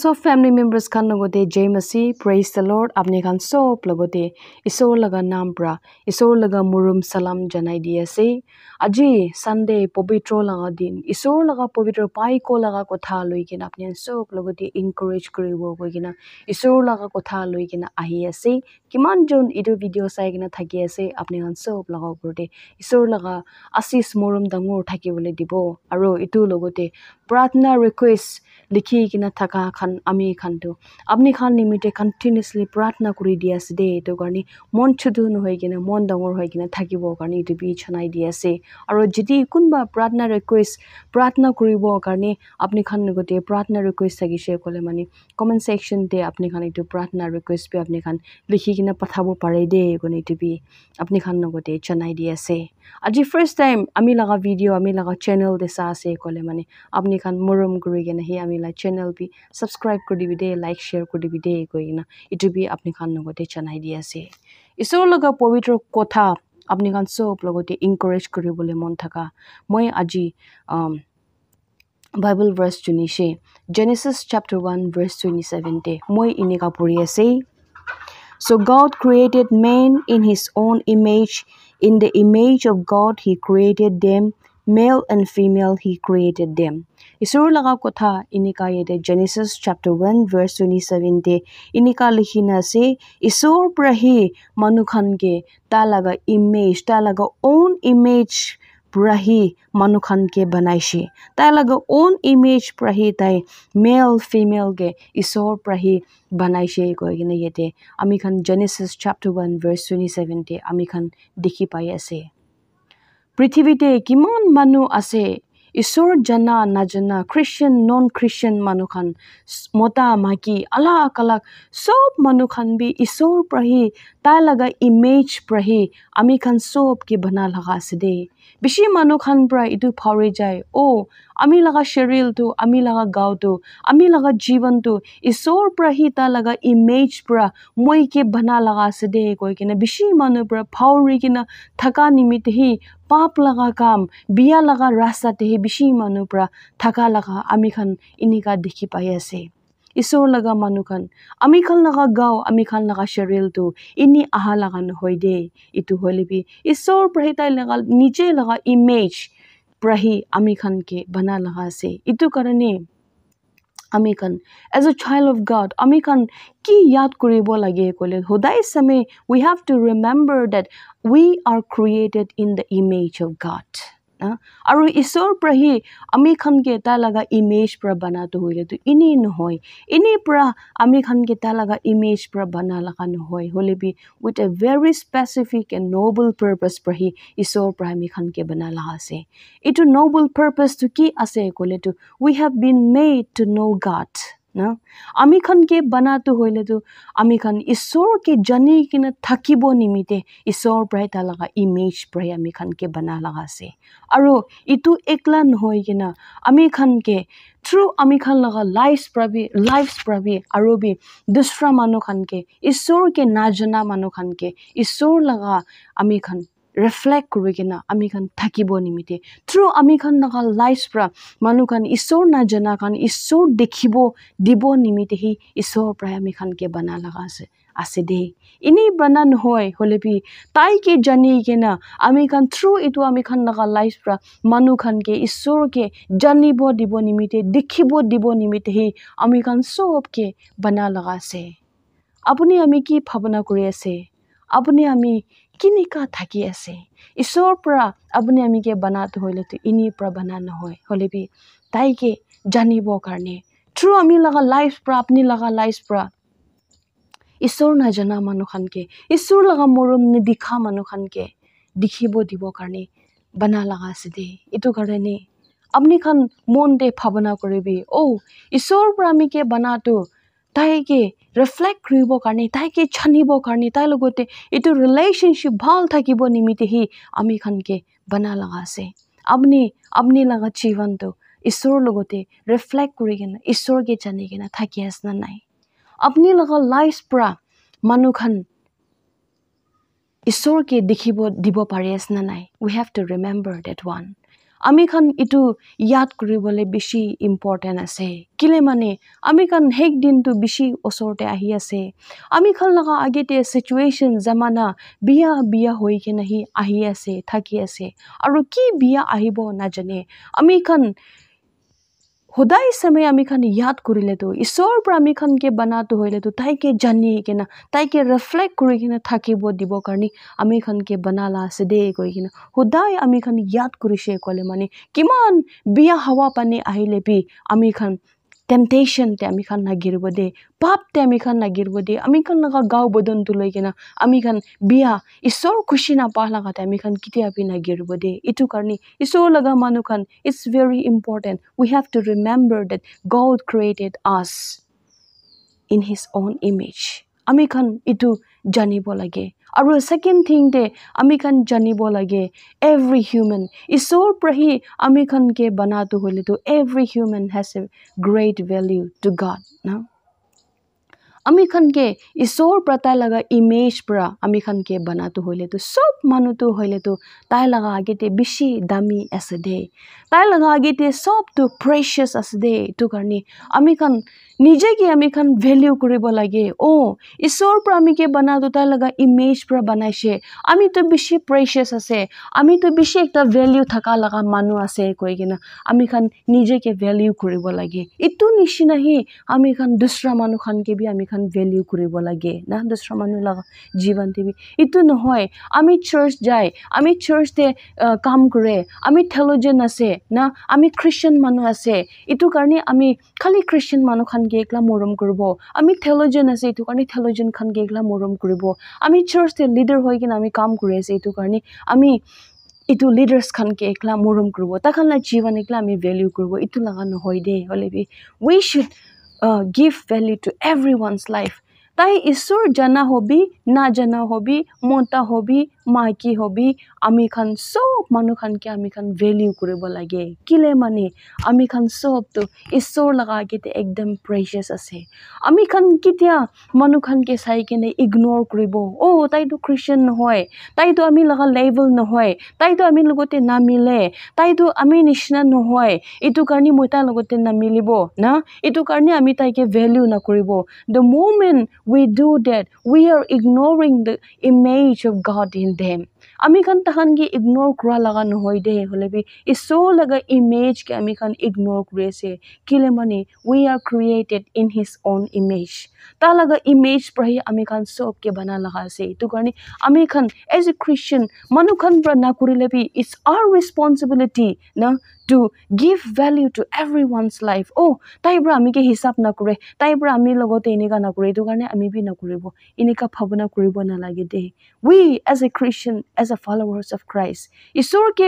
চব family members খান লগতে জে মাচি প্ৰেজ দ্য লৰ্ড আপুনি খান চব লগতে ঈশ্বৰ লগা নাম পৰা ঈশ্বৰ লগা মৰম চালাম জনাই দি আছে আজি চানডে পবিত্ৰ লগা দিন ঈশ্বৰ লগা পবিত্ৰ পাইকো লগা কথা লৈ কিনে আপুনি চব লগতে ইনকাৰেজ কৰিব গৈ কিনে ঈশ্বৰ লগা কথা লৈ কিনে আহি আছে কিমানজন এইটো ভিডিঅ' চাই কিনে থাকি আছে আপুনি খান চব লগা ওপৰতে ঈশ্বৰ লগা আশীষ মৰম ডাঙৰ থাকিবলৈ দিব আৰু এইটোৰ লগতে প্ৰাৰ্থনা ৰিকুৱেষ্ট লিখি কিনে থকা খান আমি এইখনটো আপুনি খান নিমিত্তে কণ্টিনিউছলি প্ৰাৰ্থনা কৰি দি আছে দেই এইটো কাৰণে মন চুধু নহৈ কিনে মন ডাঙৰ হৈ কিনে থাকিবৰ কাৰণে এইটো বি জনাই দি আছে আৰু যদি কোনোবা প্ৰাৰ্থনা ৰিকুৱেষ্ট প্ৰাৰ্থনা কৰিবৰ কাৰণে আপুনি খান গোটেই প্ৰাৰ্থনা ৰিকুৱেষ্ট থাকিছে ক'লে মানে কমেণ্ট ছেকশ্যনতে আপুনি খান এইটো প্ৰাৰ্থনা ৰিকুৱেষ্ট বি আপুনি খান লিখি কিনে পঠাব পাৰে দেই কোনো এইটো বি আপুনি খান গোটেই জনাই দি আছে আজি ফাৰ্ষ্ট টাইম আমি লগা ভিডিঅ' আমি লগা চেনেল দেখা আছে ক'লে মানে আপুনি খান মৰম কৰি কিনে সেই আমি লাই চেনেল বি ছাবস্ক্ৰাইব কৰি দিবি দেই লাইক শ্বেয়াৰ কৰি দিবি দেই কৈ কিনে এইটো বি আপুনি খান লগতে জনাই দি আছে ঈশ্বৰৰ লগত পবিত্ৰ কথা আপুনি খান চব লগতে ইনকাৰেজ কৰিবলৈ মন থকা মই আজি বাইবল ভাৰ্চ শুনিছে Genesis chapter one verse twenty seventy মই এনেকুৱা পঢ়ি আছে So God created man in his own image. In the image of God, he created them. Male and female, he created them. ইসৰোৰ লগা কথা ইনিকা ইয়াতে Genesis chapter one verse twenty seven ডে ইনিকা লিখি নাছে ইসৰোৰ পৰা সি মানুহখনকে তাৰ লগা ইমেজ তাৰ লগা অ'ন ইমেজ পৰা সি মানুহখনকে বনাইছে তাৰ লগা অ'ন ইমেজ পৰা সি তাই মেল ফিমেলকে ইসৰোৰ পৰা সি বনাইছে কৈ কিনে ইয়াতে আমিখন Genesis chapter one verse twenty seven ডে আমিখন দেখি পাই আছে পৃথিৱীতে কিমান মানুহ আছে ईश्वर जना जना क्रिश्चियन नॉन क्रिश्चियन मनुखन मोटा माकी अलग अलग सब मनुखन भी ईश्वर प्रही तगा इमेज प्रहे अमी खान सब के बना लगा सदे बसी मनु खान इतु फावरे जाए ओ अमी लगा शरीर तो अमी लगा गाँव तो अमी लगा जीवन तो ईश्वर पर ही तगा इमेज पूरा मई के बना लगा सदे कोई कि बसी मनु पूरा फावरी कि थका निमित ही पाप लगा काम बिया लगा रास्ता ही बसी मनु पूरा थका लगा अमी खान इनका देखी पाई ঈশ্বৰ লগা মানুহ খান আমি খাল লগা গাঁও আমি খাল লগা চেৰিয়েলটো ইনি আহা লগা নহয় দে ইটো হৈ লবি ঈশ্বৰ পঢ়ি তাই লগা নিজে লগা ইমেজ পঢ়ি আমি খানকে বনা লগা আছে ইটো কাৰণে আমি খান as a child of God আমি খান কি ইয়াত কৰিব লাগে ক'লে সদায় চামে we have to remember that we are created in the image of God আৰু ঈশ্বৰ পৰাহি আমি এটা লগা ইমেজ পৰা বনাটো হ'লেতো এনেই নহয় এনেই পৰা আমি খানকেইটা লগা ইমেজ পৰা বনালগা নহয় হ'লে বি with a very specific and noble purpose পঢ়ি ঈশ্বৰ পৰা আমি খানকৈ বনালা আছে এইটো নবল পাৰ্পাছটো কি আছে ক'লেতো we have been made to know' God আমিখন কে বনাটো হ'লেতো আমিখন ঈশ্বৰকে জানি কিনে থাকিব নিমিত্তে ঈশ্বৰৰ পৰাই তাৰ লগা ইমেজ পৰাই আমিখন কে বনা লগা আছে আৰু ইটো একলা নহৈ কিনে আমিখন কে থ্ৰু আমিখন লগা লাইফ প্ৰাবি লাইফ প্ৰাবি আৰু বি দুচৰা মানুহখনকে ঈশ্বৰকে নাজনা মানুহখনকে ঈশ্বৰ লগা আমিখন ৰিফ্লেক্ট কৰি কিনে আমি খান থাকিব নিমিত্তে থ্ৰু আমি খান নহ'ল লাইফ পৰা মানুহ খান ঈশ্বৰ নাজানা কাৰণ ঈশ্বৰ দেখিব দিব নিমিত্তে সি ঈশ্বৰৰ পৰাই আমি খান কে বনা লগা আছে আছে দেই এনেই বনা নহয় হ'লে পি তাইকে জানি কিনে আমি খান থ্ৰু ইটো আমি খান নহ'ল লাইফ পৰা মানুহ খানকে ঈশ্বৰকে জানিব দিব নিমিত্তে দেখিব দিব নিমিত্তে সি আমি খান চবকে বনা লগা আছে আপুনি আমি কি ভাৱনা কৰি আছে আপুনি আমি কি নিকা থাকি আছে ঈশ্বৰৰ পৰা আপুনি আমি আমিকে বনাটো হ'লেতো এনেৰ পৰা বনা নহয় হ'লেবি তাইকে জানিবৰ কাৰণে থ্ৰু আমি লগা লাইফ পৰা আপুনি লগা লাইফ পৰা ঈশ্বৰ নাজানা মানুহখনকে ঈশ্বৰ লগা মৰম নিদিখা মানুহখনকে দেখিব দিব কাৰণে বনা লগা আছে দেই এইটো কাৰণে আপুনিখন মন দে ভাৱনা কৰিবি ঔ ঈশ্বৰৰ পৰা আমি কি বনাটো তাইকে রিফ্লেক্ট কৰিবকৰ নি তাইকে ছানিবকৰ নি তাই লগত এটো রিলেෂনship ভাল থাকিবনি মিতিহি আমিখনকে বনা লাগাছে আপনে আপনে লগা জীৱনতো ঈশ্বৰ লগত রিফ্লেক্ট কৰি গেনা ঈশ্বৰকে জানি গেনা থাকি আসনা নাই আপনি লগা লাইফৰ মানুহখন ঈশ্বৰকে দেখিব দিব পাৰি আসনা নাই we have to remember that one আমি খান ইটো ইয়াদ কৰিবলৈ বেছি ইম্পৰ্টেণ্ট আছে কিলে মানে আমি খান সেই দিনটো বেছি ওচৰতে আহি আছে আমি খান লগা আগতে চিটুৱেশ্যন জামানা বিয়া বিয়া হৈ কিনে আহি আছে থাকি আছে আৰু কি বিয়া আহিব নাজানে আমি খান সদায় সময় আমি ইয়াত কৰিলেতো ঈশ্বৰৰ পৰা আমি খানকে বনাটো হ'লেতো তাইকে জানি কিনে তাইকে ৰিফ্লেক্ট কৰি কিনে থাকিব দিব কাৰণে আমি খানকে বনালা আছে দেই কৈ কিনে সদায় আমি খান ইয়াত কৰিছে ক'লে মানে কিমান বিয়া হাৱা পানী আহিলে বি আমি খান টেম্পটেশ্যন তে আমি খান নাগিৰিব দে পাপ তে আমি খান নাগিৰিব দে আমি খান লগা গাঁও বদন তুলৈ কিনে আমি খান বিয়া ঈশ্বৰ খুচি নাপাহ লগাতে আমি খান কেতিয়া নাগিৰিব দে ইটো কাৰণে ঈশ্বৰ লগা মানুহ খান it's very important we have to remember that God created us in his own image আমিখন ইটো জানিব লাগে আৰু ছেকেণ্ড থিংটে আমিখন জানিব লাগে এভৰি হিউমেন ঈশ্বৰ প্ৰহি আমিখনকে বনাটো হ'লেতো every human has a great value to God ন আমিখনকে ঈশ্বৰ পৰা তাই লগা ইমেজ পৰা আমিখনকে বনাটো হ'লেতো সব মানুহটো হ'লেতো তাই লগা আগতে বেছি দামী আছে দেই তাই লগা আগতে চবটো ফ্ৰেছ আছে দেই এইটো কাৰণে আমিখন নিজে কি আমি খান ভেলিউ কৰিব লাগে অ ঈশ্বৰৰ পৰা আমি কি বনা দুটা লগা ইমেজ পৰা বনাইছে আমিতো বেছি প্ৰেচিয়াছ আছে আমিতো বেছি এটা ভেলিউ থকা লগা মানুহ আছে কৈ কিনে আমি খান নিজেকে ভেলিউ কৰিব লাগে এইটো নিচিনাহি আমি খান দুচৰা মানুহখনকে বি আমি খান ভেলিউ কৰিব লাগে না দুচৰা মানুহ লগা জীৱন দিবি এইটো নহয় আমি চাৰ্চ যায় আমি চাৰ্চতে কাম কৰে আমি থেলজেন আছে না আমি খ্ৰীষ্টান মানুহ আছে ইটো কাৰণে আমি খালী খ্ৰীষ্টান মানুহখন গেগলা মৰম কৰিব আমি থেলজন আছে এইটো কাৰণে থেলজনখন গেগলা মৰম কৰিব আমি চাৰ্চে লিডাৰ হৈ কিনে আমি কাম কৰি আছোঁ এইটো কাৰণে আমি এইটো লিডাৰ্ছখনকে একলা মৰম কৰিব তাৰখন জীৱন একলা আমি ভেলিউ কৰিব এইটো লগা নহয় দেই হ'লে বি we should give value to everyone's life তাই ঈশ্বৰ জানা হবি নাজানা হবি মতা হবি মাই কি হবি আমি খান সব মানুহ খান কে আমি খান ভেলিউ কৰিব লাগে কিলে মানে আমি খান সব তো ঈশ্বৰ লগা কেতে একদম প্ৰেচিয়াছ আছে আমি খান কেতিয়া মানুহ খান কে চাই কেনে ইগনোৰ কৰিব অ' তাইতো খ্ৰীষ্টান নহয় তাইতো আমি লগা লেভেল নহয় তাইতো আমি লগতে নামিলে তাইতো আমি নিচিনা নহয় এইটো কাৰণে মই তাইৰ লগতে নামিলিব না এইটো কাৰণে আমি তাইকে ভেলিউ নকৰিব the moment we do that we are ignoring the image of God in দে আমি খান তাহান কি ইগনোৰ কৰা লাগা নহই দে হলে বি ইসৰ লগা ইমেজ কে আমি খান ইগনোর করে আছে কিলে মানে we are created in his own image তা লাগা ইমেজ পড়াই আমি খান সব কে বানা লাগা আছে এইটো কারণে আমি খান এজ এ ক্রিশ্চিয়ান মানুখান পর না করিলে বি ইটস আর রেসপন্সিবিলিটি না to give value to everyone's life অ' তাইৰ পৰা আমি কি হিচাপ নকৰে তাইৰ পৰা আমি লগতে এনেকুৱা নকৰোঁ এইটো কাৰণে আমি বি নকৰিব এনেকুৱা ভাৱনা কৰিব নালাগে দেই we as a Christian as a followers of Christ ঈশ্বৰকে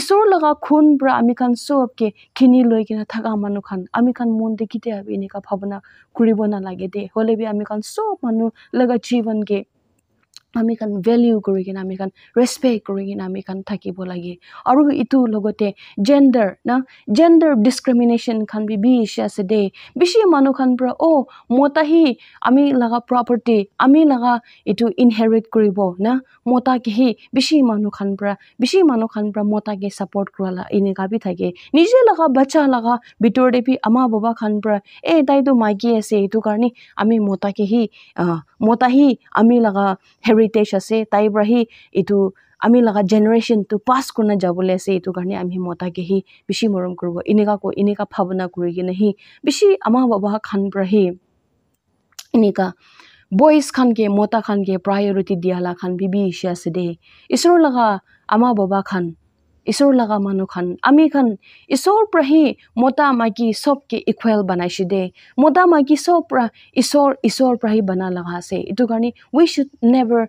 ঈশ্বৰ লগা খুন পৰা আমি খান চবকে কিনি লৈ কিনে থকা মানুহ খান আমি খান মন দেখিতে আমি এনেকুৱা ভাৱনা কৰিব নালাগে দেই হ'লে বি আমি খান চব মানুহ লগা জীৱনকে আমি আমিখান ভেলিউ কৰি কিনে আমি আমিখান ৰেচপেক্ট কৰি কিনে আমি আমিখান থাকিব লাগে আৰু ইটো লগতে জেণ্ডাৰ ন জেণ্ডাৰ ডিছক্ৰিমিনেশ্যনখন বি বেছি আছে দে বেছি মানুহখন পৰা অ' মতাহি আমি লগা প্ৰপাৰ্টি আমি লগা এইটো ইনহেৰিট কৰিব না মতাকেহি বেছি মানুহখন পৰা বেছি মানুহখন পৰা মতাকে ছাপৰ্ট কৰালা এনেকুৱা বি থাকে নিজে লগা বাচ্চা লগা ভিতৰ দেৱী আমাৰ বাবা খান পৰা এই তাইতো মাইকী আছে এইটো কাৰণে আমি মতাকেহি মতাহি আমি লগা হেৰিটেজ আছে তাইৰ পৰা সি এইটো আমি লগা জেনেৰেশ্যনটো পাছ কৰি যাবলৈ আছে এইটো কাৰণে আমি মতাকে সি বেছি মৰম কৰিব এনেকুৱা কৈ এনেকুৱা ভাৱনা কৰি কিনে সি বেছি আমাৰ বাবা খান পৰা সি এনেকুৱা বইজ খানকে মতা খানকে প্ৰায়ৰিটি দিয়ালা খান বিবি ইচ্ছা আছে দেই ইছৰ লগা আমাৰ বাবা খান ঈশ্বৰ লগা মানুহখন আমি খান পৰাহি মতা মাইকী চবকে ইকুৱেল বনাইছে দে মতা মাইকী চব পৰা ঈশ্বৰ ঈশ্বৰপ্ৰাহি বনা লগা আছে এইটো কাৰণে we should never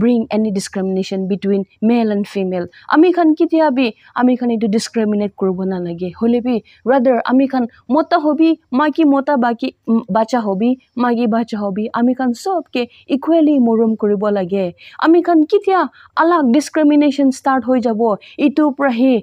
bring any discrimination between male and female আমি খান কেতিয়াবি আমি খান এইটো ডিচক্ৰিমিনেট কৰিব নালাগে হলে বি ৰাদাৰ আমি খান মতা হবি মাইকী মতা বাকী বাচ্চা হবি মাইকী বাচ্চা হবি আমি খান চবকে ইকুৱেলি মৰম কৰিব লাগে আমি খান কেতিয়া আলাগ ডিচক্ৰিমিনেশ্যন ষ্টাৰ্ট হৈ যাব ইটো পৰা সেই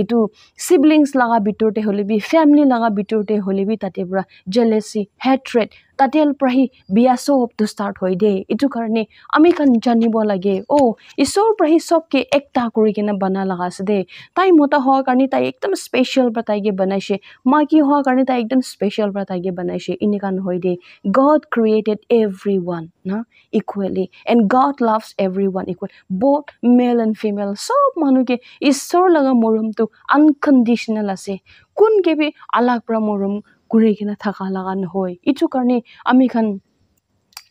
এইটো চিবলিংছ লগা ভিতৰতে হ'লেবি ফেমিলি লগা ভিতৰতে হ'লেবি তাতে পৰা জেলেচি হেট্ৰেড কাটেল প্ৰাহি বিয়া চবটো ষ্টাৰ্ট হৈ দে এইটো কাৰণে আমি কাৰণ জানিব লাগে অ ঈশ্বৰৰ পৰা আহি চবকে একতা কৰি কিনে বনাই লগা আছে দেই তাই মতা হোৱাৰ কাৰণে তাই একদম স্পেচিয়েল পৰা তাইকে বনাইছে মাকী হোৱাৰ কাৰণে তাই একদম স্পেচিয়েল পৰা তাইকে বনাইছে এনেকুৱা নহয় দেই গড ক্ৰিয়েটেড এভৰি ওৱান ন equally and God loves everyone equal but male and female চব মানুহকে ঈশ্বৰৰ লগা মৰমটো আনকণ্ডিচনেল আছে কোন কেবি আলাগ পৰা মৰম ঘূৰাই কিনে থকা লগা নহয় এইটো কাৰণে আমি খান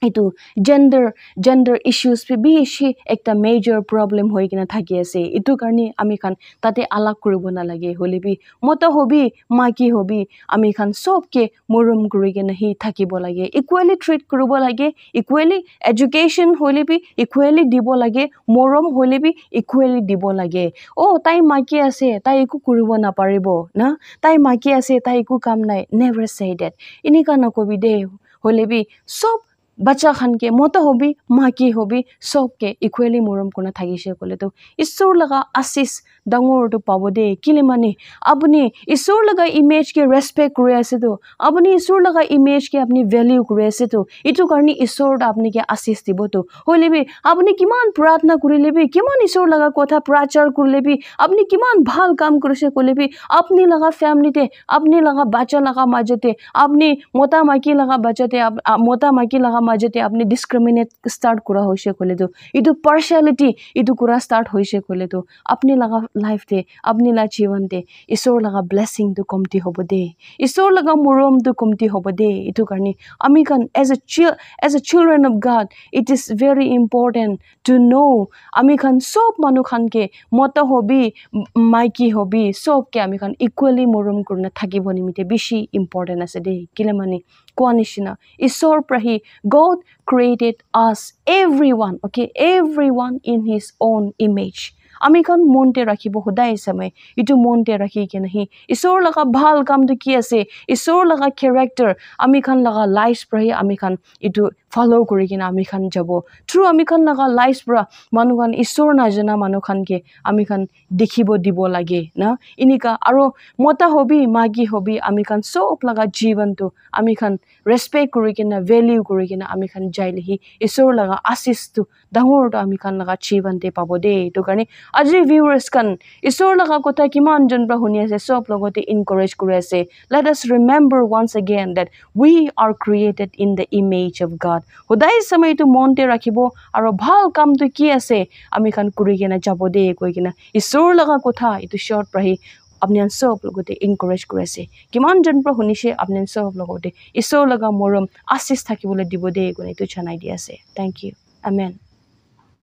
এইটো জেণ্ডাৰ জেণ্ডাৰ ইছ্যুছ বেছি এটা মেজৰ প্ৰব্লেম হৈ কিনে থাকি আছে এইটো কাৰণে আমি খান তাতে আলাপ কৰিব নালাগে হ'লে বি মত হবি মাকী হবি আমি খান চবকে মৰম কৰি কিনে সি থাকিব লাগে ইকুৱেলি ট্ৰিট কৰিব লাগে ইকুৱেলি এডুকেশ্যন হ'লে বি ইকুৱেলি দিব লাগে মৰম হ'লে বি ইকুৱেলি দিব লাগে অ' তাই মাকী আছে তাই একো কৰিব নাপাৰিব না তাই মাকী আছে তাই একো কাম নাই নেভাৰ চাই ডেট এনেকুৱা নক'বি দেই হ'লে বি চব বাচ্চা খানকে মতো হবি মাকি হবি সবকে ইকুয়েলি মরম কোন থাকিছে কলে তো ঈশ্বর লগা আশিস ডাঙর তো পাব দে কিলে মানে আপনি ঈশ্বর লগা ইমেজ কে রেসপেক্ট করে আছে তো আপনি ঈশ্বর লগা ইমেজ কে আপনি ভ্যালু করে আছে তো এটো কারণে ঈশ্বর আপনি কে আশিস দিব তো হইলে বি আপনি কিমান প্রার্থনা করিলে বি কিমান ঈশ্বর লগা কথা প্রচার করিলে বি আপনি কিমান ভাল কাম করেছে কলে বি আপনি লগা ফ্যামিলিতে আপনি লগা বাচ্চা লগা মাঝেতে আপনি মতা মাকি লগা বাচ্চাতে মতা মাকি লগা আমাৰ মাজতে আপুনি ডিছক্ৰিমিনেট ষ্টাৰ্ট কৰা হৈছে ক'লেতো ইটো পাৰ্চিয়েলিটি ইটো কৰা ষ্টাৰ্ট হৈছে ক'লেতো আপুনি লগা লাইফতে আপুনি লগা জীৱনতে ঈশ্বৰ লগা ব্লেছিংটো কমটি হ'ব দেই ঈশ্বৰ লগা মৰমটো কমটি হ'ব দেই এইটো কাৰণে আমি কাৰণ as a child as a children of God it is very important to know' আমি খান চব মানুহখনকে মত হবি মাইকী হবি চবকে আমি খান ইকুৱেলি মৰম কৰি থাকিব নিমিত্তে বেছি ইম্পৰ্টেণ্ট আছে দেই কেলে মানে কোৱা নিচিনা ঈশ্বৰ প্ৰাহী God created us everyone okay everyone in his own image আমি এখন মনতে ৰাখিব সদায় চামে ইটো মনতে ৰাখি কিনে সি ঈশ্বৰৰ লগা ভাল কামটো কি আছে ঈশ্বৰৰ লগা কেৰেক্টাৰ আমি খান লগা লাইফ পৰাহি আমি খান ইটো ফলো কৰি কিনে আমিখন যাব থ্ৰু আমিখন লগা লাইফ পৰা মানুহখন ঈশ্বৰ নাজানা মানুহখনকে আমিখন দেখিব দিব লাগে না এনেকুৱা আৰু মতা হবি মাগী হবি আমিখন চব লগা জীৱনটো আমি খান ৰেচপেক্ট কৰি কিনে ভেলিউ কৰি কিনে আমি আমিখন যাইলেহি ঈশ্বৰ লগা আশীষটো ডাঙৰটো আমি খান লগা জীৱনতে পাব দেই এইটো কাৰণে আজি ভিউৰেছখন ঈশ্বৰ লগা কথা কিমান জন পৰা শুনি আছে চব লগতে ইনকাৰেজ কৰি আছে let us remember once again that we are created in the image of God লগত সদায় সময়টো মনতে ৰাখিব আৰু ভাল কামটো কি আছে আমি এখন কৰি কিনে যাব দেই কৰি কিনে ঈশ্বৰৰ লগা কথা এইটো চিঞৰত পাহি আপুনি চব লগতে এনকাৰেজ কৰি আছে কিমান পৰা শুনিছে আপুনি চব লগতে ঈশ্বৰৰ লগা মৰম আশীষ থাকিবলৈ দিব দেই কোনে এইটো জনাই দি আছে থেংক ইউ আমেন